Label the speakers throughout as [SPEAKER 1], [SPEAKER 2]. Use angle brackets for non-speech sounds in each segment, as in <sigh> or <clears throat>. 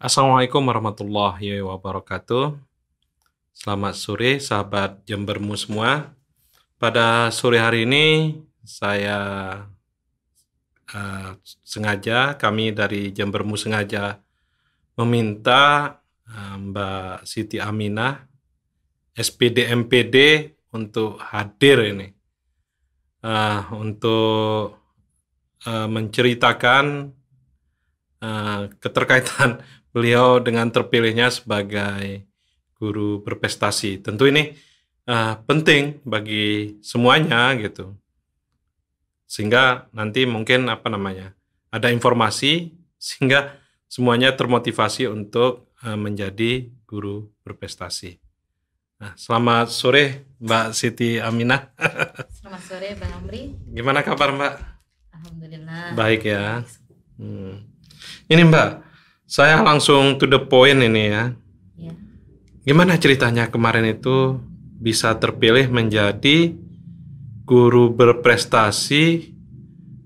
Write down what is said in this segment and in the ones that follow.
[SPEAKER 1] Assalamualaikum warahmatullahi wabarakatuh. Selamat sore sahabat Jembermu semua. Pada sore hari ini saya uh, sengaja kami dari Jembermu sengaja meminta eh, Mbak Siti Aminah SPD MPD untuk hadir ini uh, untuk uh, menceritakan uh, keterkaitan beliau dengan terpilihnya sebagai guru berprestasi. Tentu ini uh, penting bagi semuanya gitu. Sehingga nanti mungkin apa namanya? ada informasi sehingga semuanya termotivasi untuk uh, menjadi guru berprestasi. Nah, selamat sore Mbak Siti Aminah. <laughs>
[SPEAKER 2] Selamat sore Bang Amri.
[SPEAKER 1] Gimana kabar Mbak?
[SPEAKER 2] Alhamdulillah.
[SPEAKER 1] Baik ya. Hmm. Ini Mbak, saya langsung to the point ini ya. Iya. Gimana ceritanya kemarin itu bisa terpilih menjadi guru berprestasi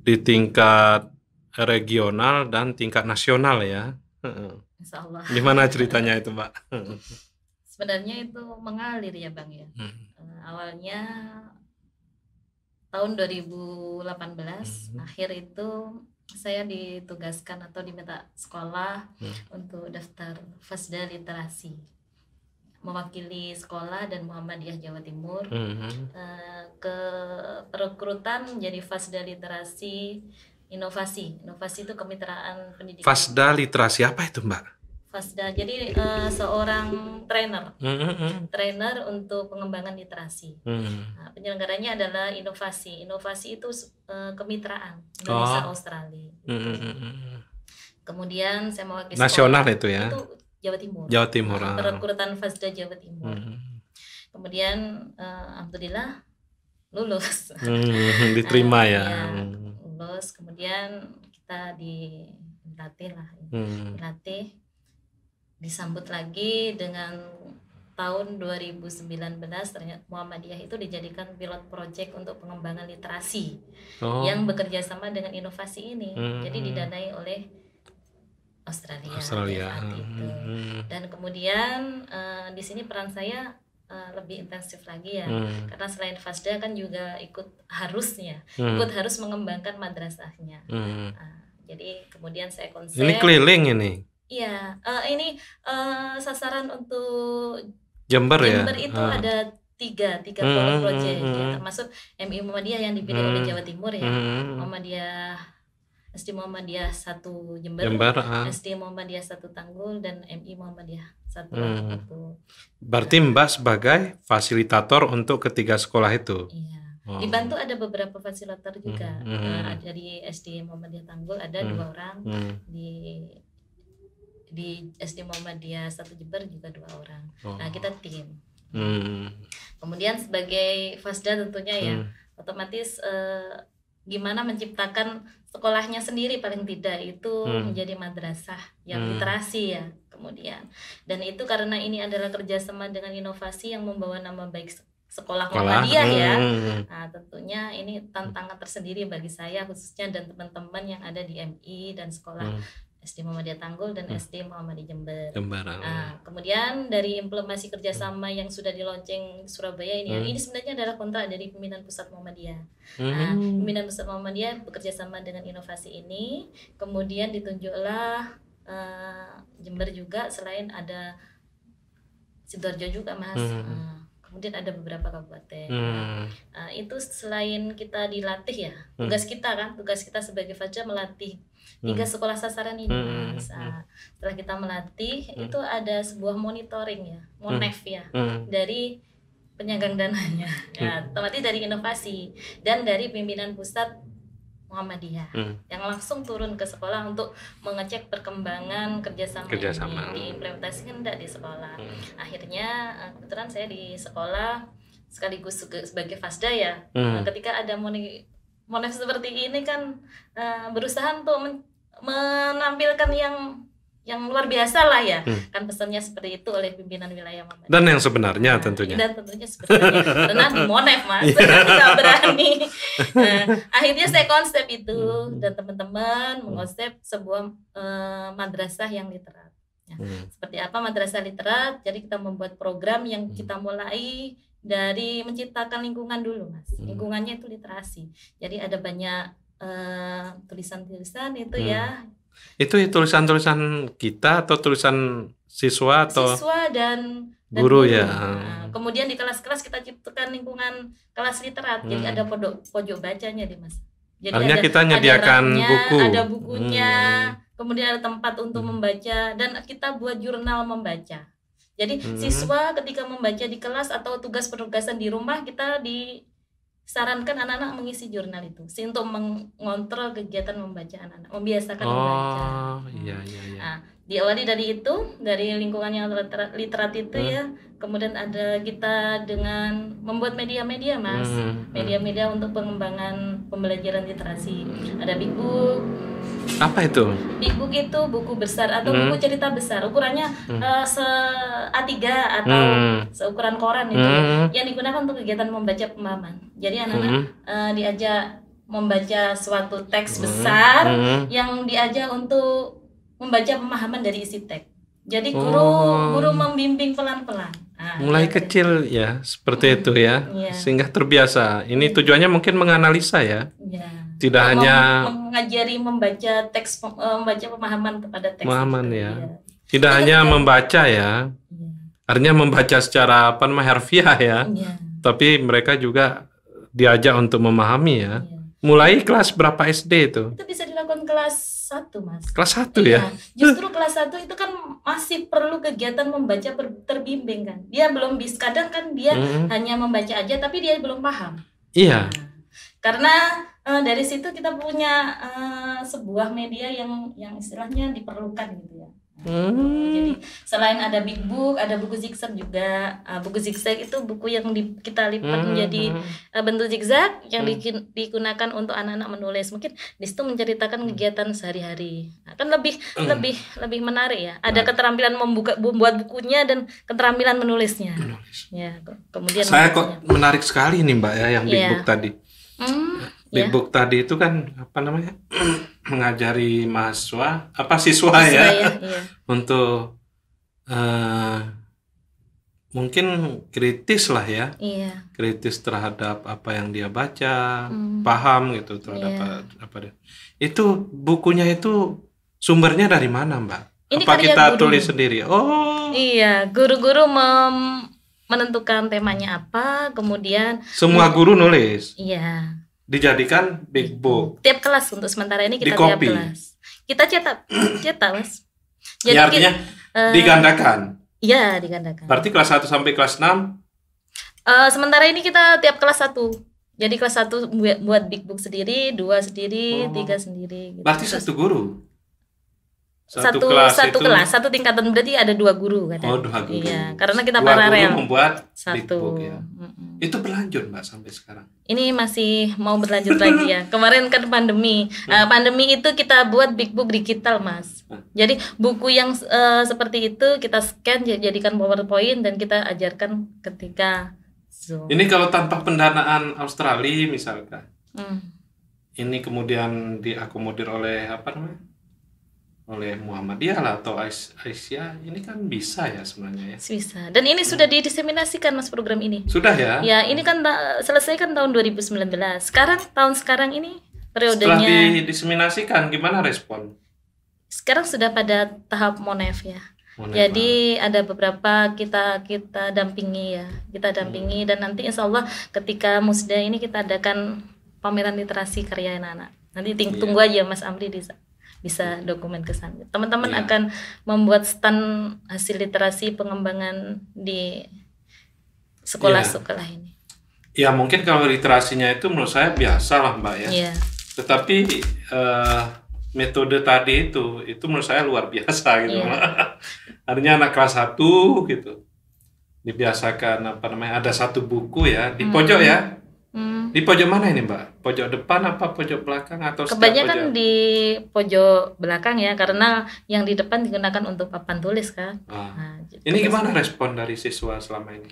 [SPEAKER 1] di tingkat regional dan tingkat nasional ya?
[SPEAKER 2] Insya Allah. Gimana
[SPEAKER 1] ceritanya itu, Mbak?
[SPEAKER 2] Sebenarnya itu mengalir ya, Bang ya. Hmm. Eh, awalnya tahun 2018 hmm. akhir itu saya ditugaskan atau diminta sekolah hmm. untuk daftar Fasda Literasi mewakili sekolah dan Muhammadiyah Jawa Timur hmm. uh, ke rekrutan jadi Fasda Literasi Inovasi. Inovasi itu kemitraan pendidikan.
[SPEAKER 1] Fasda Literasi apa itu, Mbak?
[SPEAKER 2] Fasda. Jadi uh, seorang trainer,
[SPEAKER 1] mm-hmm.
[SPEAKER 2] trainer untuk pengembangan literasi. Mm-hmm. Nah, penyelenggaranya adalah inovasi. Inovasi itu uh, kemitraan Indonesia oh. Australia.
[SPEAKER 1] Mm-hmm.
[SPEAKER 2] Kemudian saya mewakili nasional itu ya. Itu Jawa Timur. Jawa Timur. Nah, perekrutan Fasda Jawa Timur. hmm Kemudian uh, alhamdulillah lulus.
[SPEAKER 1] Mm, diterima nah, ya.
[SPEAKER 2] Lulus. Kemudian kita di dilatih lah, ya. dilatih. latih disambut lagi dengan tahun 2019 ternyata Muhammadiyah itu dijadikan pilot project untuk pengembangan literasi oh. yang bekerja sama dengan inovasi ini. Hmm. Jadi didanai oleh Australia. Australia.
[SPEAKER 1] Saat itu. Hmm.
[SPEAKER 2] Dan kemudian uh, di sini peran saya uh, lebih intensif lagi ya. Hmm. Karena selain Fasda kan juga ikut harusnya hmm. ikut harus mengembangkan madrasahnya.
[SPEAKER 1] Hmm. Uh,
[SPEAKER 2] jadi kemudian saya konsep Ini keliling ini Iya, uh, ini, uh, sasaran untuk Jember ya? Jember itu uh. ada tiga, tiga hmm, proyek hmm, hmm, produk ya, termasuk MI Muhammadiyah yang dipilih oleh Jawa Timur ya, mhm. Muhammadiyah SD Muhammadiyah satu Jember, Jember, uh. Ah. SD Muhammadiyah satu Tanggul, dan MI Muhammadiyah satu Lampung itu.
[SPEAKER 1] Berarti nah. Mbak sebagai fasilitator untuk ketiga sekolah itu? Iya,
[SPEAKER 2] oh. dibantu ada beberapa fasilitator juga, Hmm. Nah, dari SD Muhammadiyah Tanggul ada hmm. dua orang, hmm. di di SD Muhammadiyah satu Jember juga dua orang nah, oh. nah kita tim hmm. kemudian sebagai fasda tentunya ya hmm. otomatis eh, gimana menciptakan sekolahnya sendiri paling tidak itu hmm. menjadi madrasah yang hmm. literasi ya kemudian dan itu karena ini adalah kerjasama dengan inovasi yang membawa nama baik sekolah Muhammadiyah ya. hmm. ya nah tentunya ini tantangan tersendiri bagi saya khususnya dan teman-teman yang ada di MI dan sekolah hmm SD Muhammadiyah Tanggul dan hmm. SD Muhammadiyah Jember. Jember. Nah, kemudian dari implementasi kerjasama hmm. yang sudah dilonceng Surabaya ini, hmm. ini sebenarnya adalah kontrak dari pimpinan pusat Muhammadiyah. Hmm. Nah, pimpinan pusat Muhammadiyah bekerja sama dengan inovasi ini, kemudian ditunjuklah uh, Jember juga selain ada sidoarjo juga mas. Hmm. Uh, kemudian ada beberapa kabupaten. Hmm. Uh, itu selain kita dilatih ya, hmm. tugas kita kan, tugas kita sebagai Fajar melatih tiga hmm. sekolah sasaran ini hmm. hmm mas uh, setelah kita melatih hmm. itu ada sebuah monitoring ya monef ya hmm. dari penyagang dananya ya, dari inovasi dan dari pimpinan pusat Muhammadiyah hmm. yang langsung turun ke sekolah untuk mengecek perkembangan kerjasama, kerjasama. ini diimplementasikan tidak di sekolah hmm. akhirnya eh, kebetulan saya di sekolah sekaligus sebagai fasda ya hmm. ketika ada moni motif seperti ini kan uh, berusaha untuk men menampilkan yang yang luar biasa lah ya hmm. kan pesannya seperti itu oleh pimpinan wilayah Monef
[SPEAKER 1] dan yang sebenarnya nah, tentunya dan tentunya sebenarnya <laughs> karena di monef mas saya tidak berani
[SPEAKER 2] nah, akhirnya saya konsep itu hmm. dan teman-teman mengonsep sebuah uh, madrasah yang literat ya. hmm. seperti apa madrasah literat jadi kita membuat program yang hmm. kita mulai dari menciptakan lingkungan dulu mas hmm. lingkungannya itu literasi jadi ada banyak eh, tulisan-tulisan itu hmm. ya
[SPEAKER 1] itu tulisan-tulisan kita atau tulisan siswa atau
[SPEAKER 2] siswa dan,
[SPEAKER 1] dan guru, guru ya nah,
[SPEAKER 2] hmm. kemudian di kelas-kelas kita ciptakan lingkungan kelas literat hmm. jadi ada pojok pojok bacanya deh mas jadi Artinya ada, kita nyediakan ada buku ada bukunya hmm. kemudian ada tempat untuk hmm. membaca dan kita buat jurnal membaca jadi hmm. siswa ketika membaca di kelas atau tugas penugasan di rumah kita disarankan anak-anak mengisi jurnal itu sih untuk mengontrol kegiatan membaca anak-anak, membiasakan oh, membaca.
[SPEAKER 1] Oh, iya hmm. iya iya.
[SPEAKER 2] Nah, diawali dari itu dari lingkungan yang literat, itu hmm. ya kemudian ada kita dengan membuat media-media mas hmm, hmm. media-media hmm. untuk pengembangan pembelajaran literasi hmm. ada big apa itu big book itu buku besar atau hmm. buku cerita besar ukurannya hmm. uh, se A3 atau hmm. seukuran koran itu ya, hmm. yang digunakan untuk kegiatan membaca pemahaman jadi anak-anak hmm. uh, diajak membaca suatu teks besar hmm. yang diajak untuk membaca pemahaman dari isi teks. Jadi guru oh. guru membimbing pelan-pelan.
[SPEAKER 1] Nah, Mulai gitu. kecil ya, seperti hmm. itu ya. ya. Sehingga terbiasa. Ini hmm. tujuannya mungkin menganalisa ya. ya. Tidak Mem hanya
[SPEAKER 2] mengajari membaca teks eh, membaca pemahaman kepada teks. Pemahaman
[SPEAKER 1] ya. ya. Tidak ya, hanya ya. membaca ya. ya. Artinya membaca secara apa namanya ya. ya. Tapi mereka juga diajak untuk memahami ya. ya. Mulai kelas berapa SD itu? Itu
[SPEAKER 2] bisa dilakukan kelas satu mas
[SPEAKER 1] kelas satu iya.
[SPEAKER 2] ya justru kelas satu itu kan masih perlu kegiatan membaca terbimbing kan dia belum bisa kadang kan dia hmm. hanya membaca aja tapi dia belum paham iya nah, karena uh, dari situ kita punya uh, sebuah media yang yang istilahnya diperlukan gitu ya Hmm. Jadi selain ada big book, ada buku zigzag juga. Uh, buku zigzag itu buku yang di, kita lipat hmm. menjadi uh, bentuk zigzag yang hmm. di, digunakan untuk anak-anak menulis. Mungkin di situ menceritakan hmm. kegiatan sehari-hari. Nah, kan lebih hmm. lebih lebih menarik ya. Ada nah. keterampilan membuka membuat bukunya dan keterampilan menulisnya. Menulis. Ya, kemudian Saya kok
[SPEAKER 1] menarik sekali nih Mbak ya yang big yeah. book tadi. Hmm, big yeah. book tadi itu kan apa namanya? mengajari mahasiswa apa siswa, ya? siswa ya, ya iya. untuk uh, mungkin kritis lah ya iya. kritis terhadap apa yang dia baca hmm. paham gitu terhadap iya. apa, dia itu bukunya itu sumbernya dari mana mbak ini apa kita guru. tulis sendiri
[SPEAKER 2] oh iya guru-guru menentukan temanya apa kemudian semua guru nulis iya
[SPEAKER 1] dijadikan big book.
[SPEAKER 2] Tiap kelas untuk sementara ini kita tiap kelas. Kita cetak, cetak mas. Jadi ya, artinya kita, uh, eh, digandakan. Iya digandakan.
[SPEAKER 1] Berarti kelas 1 sampai kelas 6?
[SPEAKER 2] Uh, eh, sementara ini kita tiap kelas 1 Jadi kelas 1 buat, buat big book sendiri, dua sendiri, oh. tiga sendiri. Gitu. Berarti satu
[SPEAKER 1] guru? satu, satu kelas satu itu, kelas satu
[SPEAKER 2] tingkatan berarti ada dua guru kan oh dua guru iya karena kita dua paralel guru
[SPEAKER 1] membuat satu book, ya. Mm-mm. itu berlanjut mbak sampai sekarang
[SPEAKER 2] ini masih mau berlanjut lagi ya <laughs> kemarin kan pandemi uh, pandemi itu kita buat big book digital mas hmm. jadi buku yang uh, seperti itu kita scan jadikan powerpoint dan kita ajarkan ketika zoom
[SPEAKER 1] ini kalau tanpa pendanaan Australia misalkan mm. ini kemudian diakomodir oleh apa namanya oleh Muhammadiyah lah atau Aisyah ini kan bisa ya sebenarnya ya.
[SPEAKER 2] Bisa. Dan ini sudah didiseminasikan Mas program ini. Sudah ya? Ya, ini kan selesai kan tahun 2019. Sekarang tahun sekarang ini periodenya Setelah
[SPEAKER 1] didiseminasikan gimana respon?
[SPEAKER 2] Sekarang sudah pada tahap monef ya. Monef Jadi ada beberapa kita kita dampingi ya. Kita dampingi hmm. dan nanti insya Allah ketika musda ini kita adakan pameran literasi karya anak-anak. Nanti ting- yeah. tunggu aja Mas Amri di bisa hmm. dokumen ke sana. Teman-teman yeah. akan membuat stand hasil literasi pengembangan di sekolah-sekolah iya. ini.
[SPEAKER 1] Ya mungkin kalau literasinya itu menurut saya biasa lah mbak ya. Yeah. Tetapi uh, metode tadi itu itu menurut saya luar biasa gitu. Yeah. <laughs> Artinya anak kelas 1 gitu dibiasakan apa namanya ada satu buku ya di hmm. pojok ya di pojok mana ini Mbak? Pojok depan apa pojok belakang atau Kebanyakan pojok?
[SPEAKER 2] di pojok belakang ya karena yang di depan digunakan untuk papan tulis kan.
[SPEAKER 1] Ah. Nah, gitu. ini gimana respon dari siswa selama ini?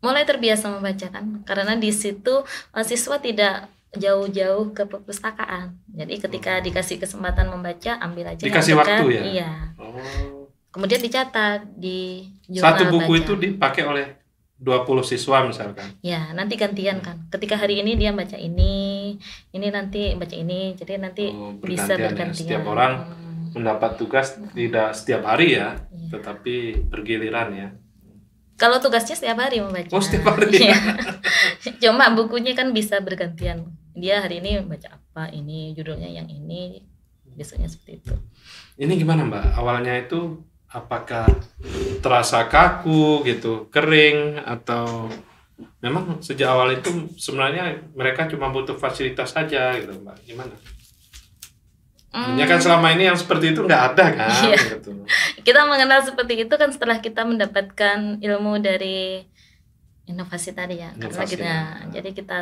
[SPEAKER 2] Mulai terbiasa membaca kan karena di situ eh, siswa tidak jauh-jauh ke perpustakaan. Jadi ketika oh. dikasih kesempatan membaca ambil aja. Dikasih waktu kan? ya. Iya. Oh. Kemudian dicatat di jurnal Satu buku baca. itu
[SPEAKER 1] dipakai oleh 20 siswa misalkan.
[SPEAKER 2] Ya, nanti gantian kan. Ketika hari ini dia baca ini, ini nanti baca ini. Jadi nanti oh, bisa bergantian. Ya. Setiap orang
[SPEAKER 1] hmm. mendapat tugas tidak setiap hari ya, ya, tetapi bergiliran ya.
[SPEAKER 2] Kalau tugasnya setiap hari membaca. Oh, setiap hari. Ya. Iya. <laughs> Cuma bukunya kan bisa bergantian. Dia hari ini baca apa, ini judulnya yang ini, biasanya seperti itu.
[SPEAKER 1] Ini gimana, Mbak? Awalnya itu apakah terasa kaku gitu, kering atau memang sejak awal itu sebenarnya mereka cuma butuh fasilitas saja gitu, Mbak. Gimana?
[SPEAKER 2] Kan hmm. kan selama
[SPEAKER 1] ini yang seperti itu nggak ada kan? Iya. Gitu.
[SPEAKER 2] <laughs> Kita mengenal seperti itu kan setelah kita mendapatkan ilmu dari inovasi tadi ya, inovasi. karena kita, ya. jadi kita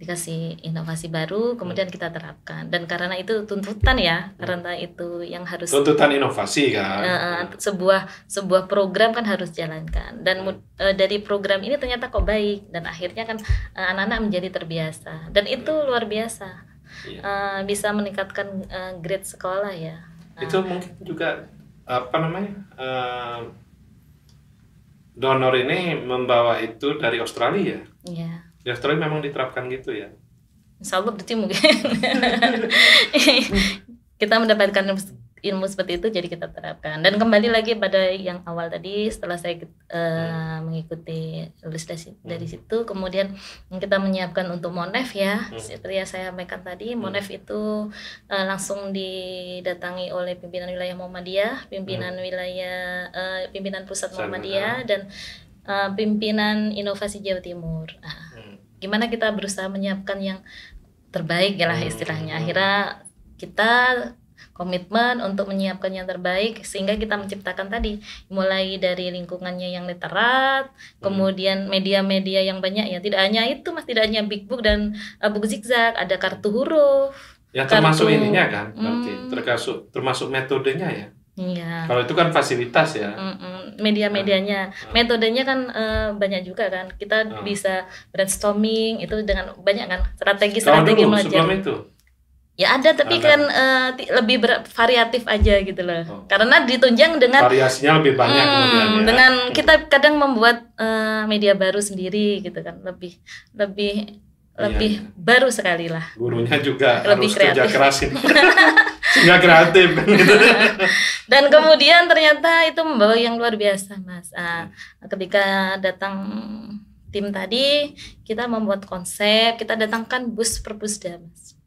[SPEAKER 2] dikasih inovasi baru hmm. kemudian kita terapkan dan karena itu tuntutan ya hmm. karena itu yang harus tuntutan inovasi kan uh, sebuah sebuah program kan harus jalankan dan uh, dari program ini ternyata kok baik dan akhirnya kan e, anak-anak uh, menjadi terbiasa dan itu luar biasa uh, bisa meningkatkan uh, grade sekolah ya
[SPEAKER 1] uh, itu mungkin juga apa namanya uh, donor ini membawa itu dari Australia yeah iya. Ya, Australia memang diterapkan gitu ya
[SPEAKER 2] Insya Allah berarti mungkin <laughs> kita mendapatkan ilmu seperti itu jadi kita terapkan dan kembali lagi pada yang awal tadi setelah saya uh, hmm. mengikuti lulus dari, hmm. dari situ kemudian kita menyiapkan untuk monef ya hmm. seperti yang saya sampaikan tadi hmm. monef itu uh, langsung didatangi oleh pimpinan wilayah Muhammadiyah pimpinan hmm. wilayah uh, pimpinan pusat Muhammadiyah dan uh, pimpinan inovasi Jawa Timur uh, gimana kita berusaha menyiapkan yang terbaik ya lah hmm, istilahnya hmm, hmm. akhirnya kita komitmen untuk menyiapkan yang terbaik sehingga kita menciptakan tadi mulai dari lingkungannya yang literat kemudian media-media yang banyak ya tidak hanya itu mas tidak hanya big book dan uh, eh, buku zigzag ada kartu huruf ya termasuk kartu, ininya kan berarti hmm,
[SPEAKER 1] termasuk termasuk metodenya ya
[SPEAKER 2] Iya. Kalau
[SPEAKER 1] itu kan fasilitas ya.
[SPEAKER 2] mm Media-medianya, kan. metodenya kan e, banyak juga kan. Kita hmm. bisa brainstorming itu dengan banyak kan strategi-strategi belajar. Sebelum itu. Ya ada tapi ada. kan e, lebih ber- variatif aja gitu loh. Oh. Karena ditunjang dengan variasinya
[SPEAKER 1] lebih banyak hmm, kemudian ya.
[SPEAKER 2] Dengan hmm. kita kadang membuat e, media baru sendiri gitu kan. Lebih lebih iya, lebih iya. baru sekali lah.
[SPEAKER 1] Gurunya juga lebih harus kreatif. kerja kerasin. <laughs> nggak kreatif
[SPEAKER 2] dan kemudian ternyata itu membawa yang luar biasa mas ah, ketika datang tim tadi kita membuat konsep kita datangkan bus perpusda mas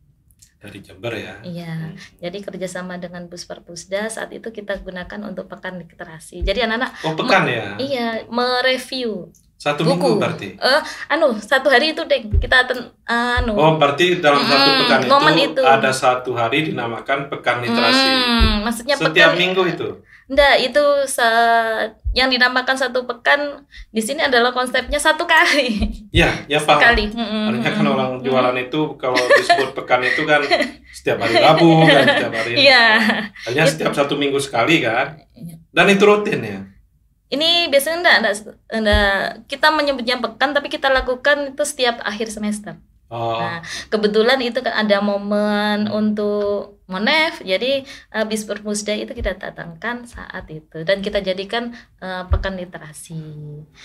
[SPEAKER 2] dari Jember ya. Iya, hmm. jadi kerjasama dengan Bus Perpusda saat itu kita gunakan untuk pekan literasi. Jadi anak-anak. Oh pekan ya. Iya, mereview
[SPEAKER 1] satu buku. minggu berarti.
[SPEAKER 2] uh, anu, satu hari itu, deh Kita ten, uh, anu. Oh, berarti
[SPEAKER 1] dalam hmm, satu pekan itu, itu ada satu hari dinamakan pekan literasi.
[SPEAKER 2] Hmm, maksudnya setiap pekan, minggu itu. Enggak, itu se yang dinamakan satu pekan di sini adalah konsepnya satu kali.
[SPEAKER 1] ya ya paham. Sekali.
[SPEAKER 2] hmm Artinya kan orang
[SPEAKER 1] jualan itu kalau disebut pekan itu kan <laughs> setiap hari Rabu kan setiap hari. ya Hanya setiap satu minggu sekali kan. Iya. Dan itu rutin ya
[SPEAKER 2] ini biasanya enggak, enggak, enggak kita menyebutnya pekan tapi kita lakukan itu setiap akhir semester. Oh. Nah, kebetulan itu kan ada momen untuk Monef, jadi uh, eh, Bispur Musda itu kita datangkan saat itu dan kita jadikan uh, pekan literasi.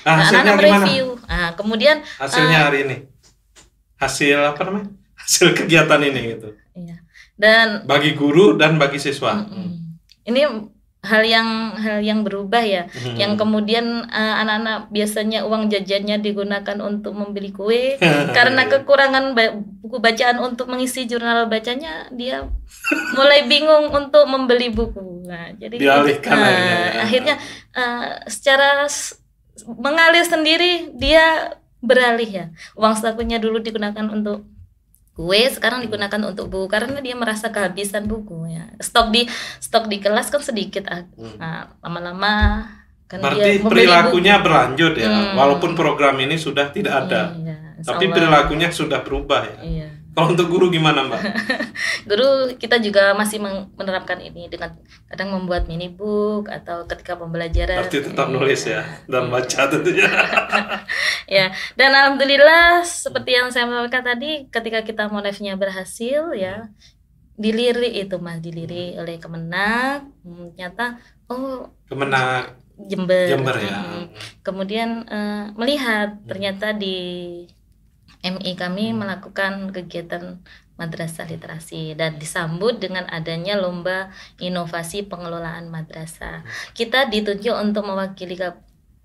[SPEAKER 2] Ah, nah, nah anak-anak review. Nah, kemudian hasilnya uh, hari ini.
[SPEAKER 1] Hasil apa namanya? Hasil kegiatan ini gitu.
[SPEAKER 2] Iya. Dan
[SPEAKER 1] bagi guru dan bagi siswa. Mm
[SPEAKER 2] -mm. Ini hal yang hal yang berubah ya hmm. yang kemudian eh, anak-anak uh, biasanya uang jajannya digunakan untuk membeli kue <laughs> karena kekurangan ba buku bacaan untuk mengisi jurnal bacanya dia mulai bingung untuk membeli buku nah jadi dialihkan uh, akhirnya uh, secara mengalir sendiri dia beralih ya uang sakunya dulu digunakan untuk kue sekarang digunakan untuk buku karena dia merasa kehabisan buku ya stok di stok di kelas kan sedikit ah. hmm. nah, lama-lama kan berarti dia perilakunya
[SPEAKER 1] buku. berlanjut ya hmm. walaupun program ini sudah tidak ada iya, tapi perilakunya sudah berubah ya iya. Kalau untuk guru gimana Mbak?
[SPEAKER 2] <laughs> guru kita juga masih menerapkan ini dengan kadang membuat mini book atau ketika pembelajaran. Artinya tetap iya.
[SPEAKER 1] nulis ya dan baca tentunya.
[SPEAKER 2] <laughs> ya dan alhamdulillah seperti yang saya sampaikan tadi ketika kita mau live-nya berhasil ya dilirik itu mas hmm. oleh kemenak hmm, ternyata oh
[SPEAKER 1] kemenak Jember, Jember ya. Hmm.
[SPEAKER 2] kemudian uh, melihat hmm. ternyata di MI kami hmm. melakukan kegiatan madrasah literasi dan disambut dengan adanya lomba inovasi pengelolaan madrasah. Hmm. Kita ditunjuk untuk mewakili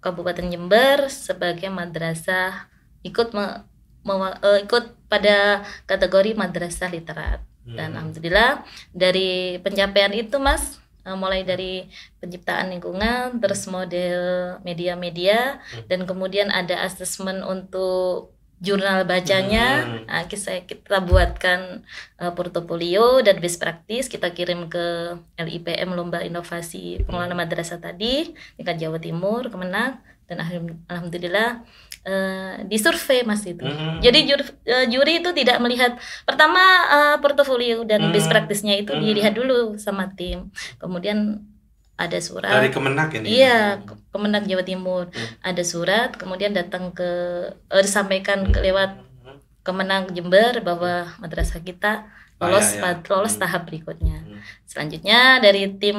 [SPEAKER 2] Kabupaten Jember sebagai madrasah ikut me, me, uh, e, ikut pada kategori madrasah literat. Hmm. Dan hmm. alhamdulillah dari pencapaian itu Mas e, mulai dari penciptaan lingkungan, terus model media-media, dan kemudian ada asesmen untuk jurnal bacanya hmm. nah, kita, kita buatkan uh, portofolio dan best practice kita kirim ke LIPM lomba inovasi pengelolaan hmm. madrasah tadi tingkat Jawa Timur Kemenang dan alhamdulillah uh, eh, survei mas itu hmm. jadi juri, uh, eh, juri itu tidak melihat pertama uh, portofolio dan hmm. best practice-nya itu hmm. dilihat dulu sama tim kemudian ada surat dari Kemenak ini iya hmm. Kemenak Jawa Timur hmm. ada surat kemudian datang ke eh, disampaikan hmm. lewat Kemenang Jember bahwa madrasah kita lolos oh, iya, iya. lolos hmm. tahap berikutnya hmm. selanjutnya dari tim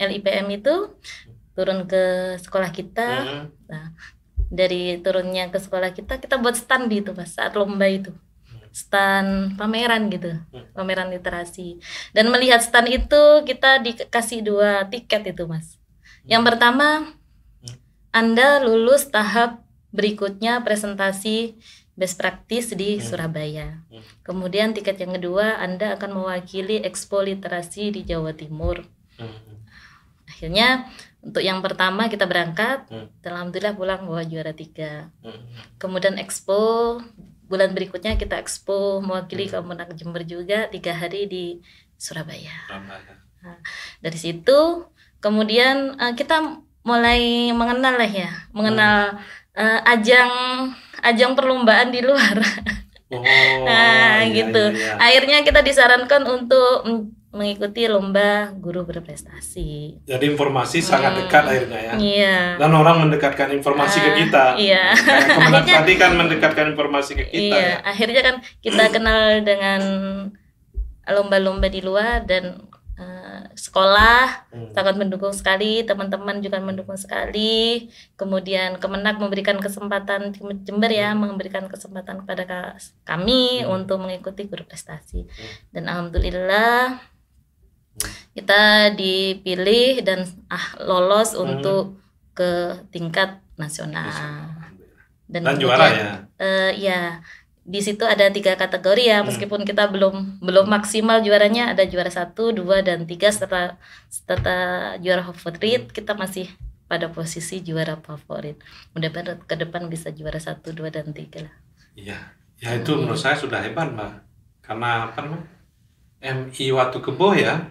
[SPEAKER 2] LIPM itu turun ke sekolah kita hmm. nah dari turunnya ke sekolah kita kita buat stand di itu pas saat lomba itu stand pameran gitu hmm. pameran literasi dan melihat stand itu kita dikasih dua tiket itu mas hmm. yang pertama hmm. anda lulus tahap berikutnya presentasi best practice di Surabaya kemudian tiket yang kedua Anda akan mewakili Expo Literasi di Jawa Timur akhirnya untuk yang pertama kita berangkat, hmm. alhamdulillah pulang bawa juara tiga. Hmm. Kemudian expo bulan berikutnya kita expo mewakili hmm. Kemenak Jember juga tiga hari di Surabaya. Nah, dari situ kemudian uh, kita mulai mengenal lah ya, mengenal hmm. uh, ajang ajang perlombaan di luar. Oh, <laughs> nah, iya, gitu. Iya, iya. Akhirnya kita disarankan untuk mengikuti lomba guru berprestasi.
[SPEAKER 1] Jadi informasi hmm. sangat iya. dekat akhirnya ya. Iya. Dan orang mendekatkan informasi uh, ke ah, kita. Iya. Nah, <laughs> akhirnya, tadi kan mendekatkan informasi ke kita. Iya. Ya.
[SPEAKER 2] Akhirnya kan kita <clears throat> kenal dengan lomba-lomba di luar dan uh, sekolah hmm. sangat mendukung sekali, teman-teman juga mendukung sekali. Kemudian Kemenak memberikan kesempatan Jember ya hmm. memberikan kesempatan kepada kami hmm. untuk mengikuti guru prestasi. Hmm. Dan alhamdulillah kita dipilih dan ah lolos hmm. untuk ke tingkat nasional dan, dan juara ya uh, ya di situ ada tiga kategori ya hmm. meskipun hmm. kita belum belum hmm. maksimal juaranya ada juara satu dua dan tiga serta serta juara favorit hmm. kita masih pada posisi juara favorit mudah-mudahan ke depan bisa juara satu dua dan tiga lah
[SPEAKER 1] iya ya itu hmm. menurut saya sudah hebat mbak karena apa mbak MI waktu Kebo ya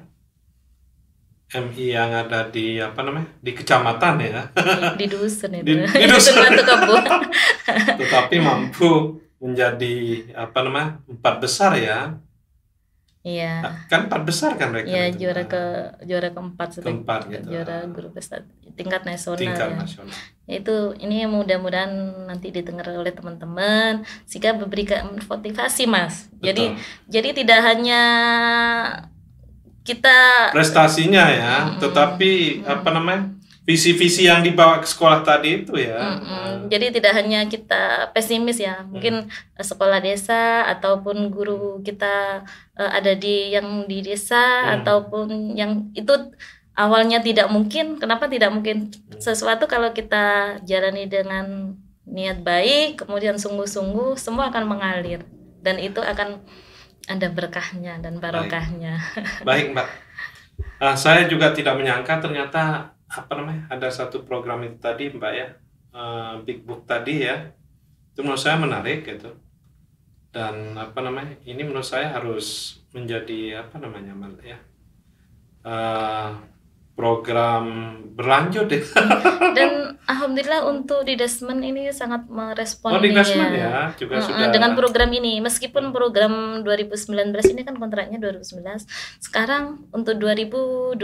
[SPEAKER 1] MI yang ada di apa namanya di kecamatan ya
[SPEAKER 2] di, di dusun itu di, di <laughs> dusun
[SPEAKER 1] tetapi mampu menjadi apa namanya empat besar ya iya kan empat besar kan mereka iya
[SPEAKER 2] juara ke juara keempat keempat gitu juara grup besar tingkat nasional tingkat ya. nasional itu ini mudah-mudahan nanti didengar oleh teman-teman jika memberikan motivasi mas Betul. jadi jadi tidak hanya kita
[SPEAKER 1] prestasinya ya, mm, tetapi mm, apa namanya? visi-visi yang dibawa ke sekolah tadi itu ya. Mm -mm.
[SPEAKER 2] Jadi tidak hanya kita pesimis ya, mungkin mm. sekolah desa ataupun guru kita uh, ada di yang di desa mm. ataupun yang itu awalnya tidak mungkin, kenapa tidak mungkin sesuatu kalau kita jalani dengan niat baik, kemudian sungguh-sungguh, semua akan mengalir dan itu akan ada berkahnya dan barokahnya.
[SPEAKER 1] Baik, <laughs> Baik Mbak. Uh, saya juga tidak menyangka ternyata apa namanya ada satu program itu tadi Mbak ya uh, Big Book tadi ya itu menurut saya menarik gitu dan apa namanya ini menurut saya harus menjadi apa namanya Mbak ya uh, program berlanjut deh. Ya.
[SPEAKER 2] dan Alhamdulillah untuk di Desmond ini sangat merespon oh, di ya, ya juga sudah dengan program ini meskipun program 2019 ini kan kontraknya 2019 sekarang untuk 2023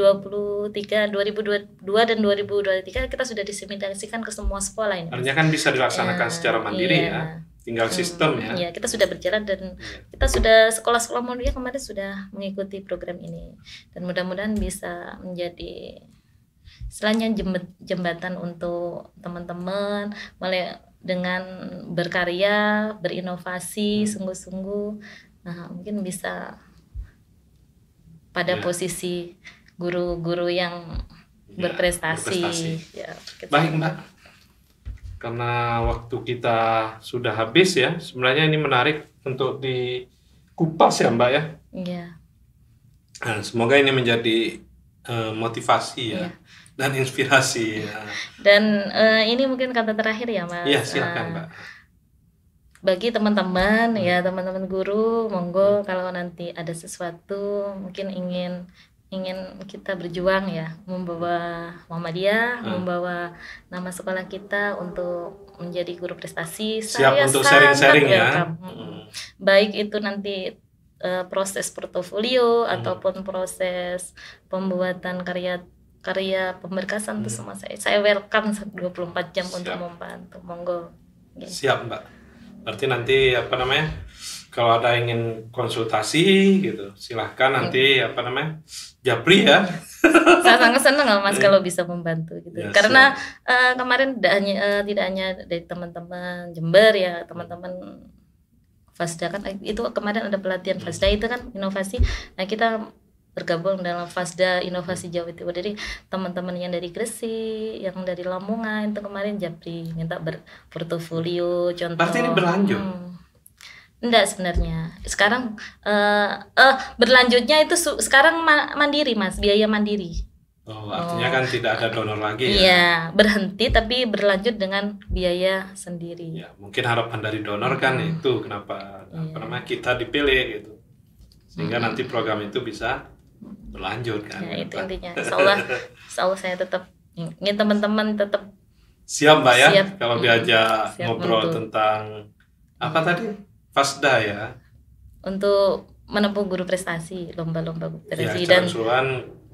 [SPEAKER 2] 2022 dan 2023 kita sudah diseminasikan ke semua sekolah ini artinya kan
[SPEAKER 1] bisa dilaksanakan ya, secara mandiri iya. ya tinggal sistem hmm, ya. ya
[SPEAKER 2] kita sudah berjalan dan iya. kita sudah sekolah-sekolah mulia kemarin sudah mengikuti program ini dan mudah-mudahan bisa menjadi istilahnya jembatan untuk teman-teman mulai dengan berkarya berinovasi hmm. sungguh-sungguh nah mungkin bisa pada ya. posisi guru-guru yang
[SPEAKER 1] ya, berprestasi, berprestasi. Ya, gitu. baik mbak karena waktu kita sudah habis ya sebenarnya ini menarik untuk dikupas ya mbak ya, ya. Nah, semoga ini menjadi uh, motivasi ya, ya dan inspirasi. Iya. Ya.
[SPEAKER 2] Dan uh, ini mungkin kata terakhir ya Mas. Iya silakan eh, Mbak. Bagi teman-teman hmm. ya teman-teman guru, monggo hmm. kalau nanti ada sesuatu mungkin ingin ingin kita berjuang ya membawa Muhammadiyah, hmm. membawa nama sekolah kita untuk menjadi guru prestasi. Siap saya untuk sharing-sharing ya. ya. Hmm. hmm. Baik itu nanti eh, proses portofolio hmm. ataupun proses pembuatan karya karya pemberkasan hmm. tuh sama saya. Saya welcome 24 jam Siap. untuk membantu. Monggo.
[SPEAKER 1] Ya. Siap, Mbak. Berarti nanti apa namanya? Kalau ada ingin konsultasi gitu, silahkan hmm. nanti apa namanya? Japri ya.
[SPEAKER 2] <laughs> Saya sangat senang Mas iya. kalau bisa membantu gitu. Ya, Karena uh, kemarin tidak hanya uh, tidak hanya dari teman-teman Jember ya, teman-teman Fasda kan eh, itu kemarin ada pelatihan hmm. Fasda itu kan inovasi. Nah, kita bergabung dalam Fasda Inovasi Jawa Timur. Jadi teman-teman yang dari Gresik, yang dari Lamongan itu kemarin Japri minta berportofolio contoh. Pasti ini berlanjut. Hmm. Enggak sebenarnya. Sekarang eh uh, uh, berlanjutnya itu sekarang ma mandiri Mas, biaya mandiri.
[SPEAKER 1] Oh, artinya oh. kan tidak ada donor lagi ya. Iya,
[SPEAKER 2] berhenti tapi berlanjut dengan biaya sendiri. Ya,
[SPEAKER 1] mungkin harapan dari donor kan hmm. itu kenapa ya. apa iya. namanya kita dipilih gitu. Sehingga hmm. nanti program itu bisa berlanjut kan ya itu intinya Seolah,
[SPEAKER 2] seolah saya tetap ingin teman-teman tetap
[SPEAKER 1] siap mbak ya siap, kalau diajak siap ngobrol untuk, tentang apa tadi pasda ya
[SPEAKER 2] untuk menempuh guru prestasi lomba-lomba guru ya, prestasi ya, dan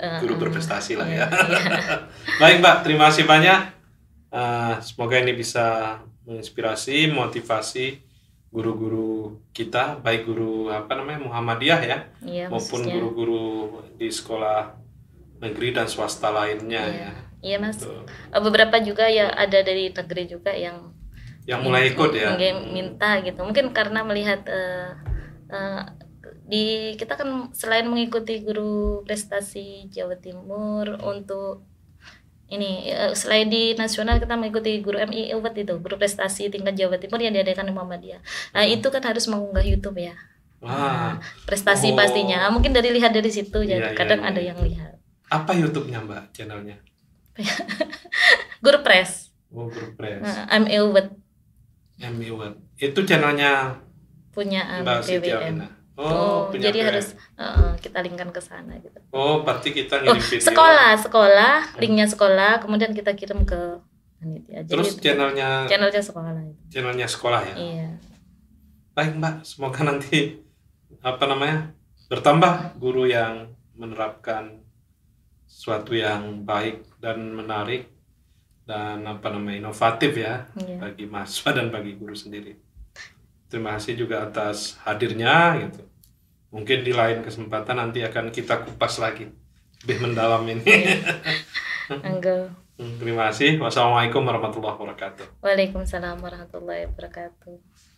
[SPEAKER 2] eh, guru eh, berprestasi
[SPEAKER 1] uh, lah ya. Iya. <laughs> Baik Mbak, terima kasih banyak. Uh, semoga ini bisa menginspirasi, motivasi guru-guru kita baik guru apa namanya Muhammadiyah ya, ya maupun guru-guru di sekolah negeri dan swasta lainnya iya. ya.
[SPEAKER 2] Iya mas. Tuh. Eh, beberapa juga ya ada dari negeri juga yang
[SPEAKER 1] yang mulai ikut ya. Hmm.
[SPEAKER 2] Minta gitu. Mungkin karena melihat uh, uh, di kita kan selain mengikuti guru prestasi Jawa Timur untuk ini ya, selain di nasional kita mengikuti guru MI UPET itu guru prestasi tingkat Jawa Timur yang diadakan di Muhammadiyah nah, hmm. itu kan harus mengunggah YouTube ya Wah. Nah, prestasi oh. pastinya mungkin dari lihat dari situ ya, jadi ya, kadang ya. ada yang lihat
[SPEAKER 1] apa YouTube-nya Mbak channelnya
[SPEAKER 2] <laughs> guru press
[SPEAKER 1] oh guru press nah, MI UPET MI UPET itu channelnya
[SPEAKER 2] punya um, Mbak Oh, oh jadi harus uh, kita linkkan ke sana gitu.
[SPEAKER 1] Oh, berarti kita oh, ngirim oh, video. Sekolah,
[SPEAKER 2] sekolah, hmm. linknya sekolah, kemudian kita kirim ke panitia. Terus
[SPEAKER 1] channelnya? Channelnya sekolah. Channelnya sekolah ya. Iya. Baik Mbak, semoga nanti apa namanya bertambah guru yang menerapkan suatu yang baik dan menarik dan apa namanya inovatif ya iya. bagi mahasiswa dan bagi guru sendiri terima kasih juga atas hadirnya gitu. Mungkin di lain kesempatan nanti akan kita kupas lagi lebih mendalam ini. Iya.
[SPEAKER 2] <laughs> Enggak.
[SPEAKER 1] Hmm, terima kasih. Wassalamualaikum warahmatullahi wabarakatuh.
[SPEAKER 2] Waalaikumsalam warahmatullahi wabarakatuh.